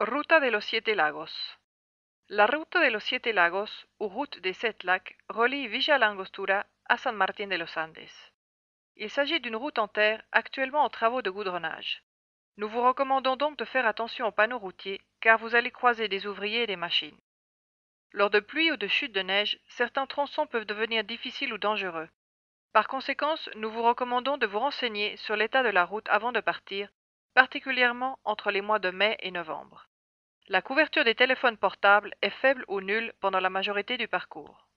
Ruta de los Siete Lagos. La route de los Siete Lagos, ou route des Sept Lacs, relie Villa Langostura à San Martín de los Andes. Il s'agit d'une route en terre actuellement en travaux de goudronnage. Nous vous recommandons donc de faire attention aux panneaux routiers car vous allez croiser des ouvriers et des machines. Lors de pluie ou de chute de neige, certains tronçons peuvent devenir difficiles ou dangereux. Par conséquent, nous vous recommandons de vous renseigner sur l'état de la route avant de partir particulièrement entre les mois de mai et novembre. La couverture des téléphones portables est faible ou nulle pendant la majorité du parcours.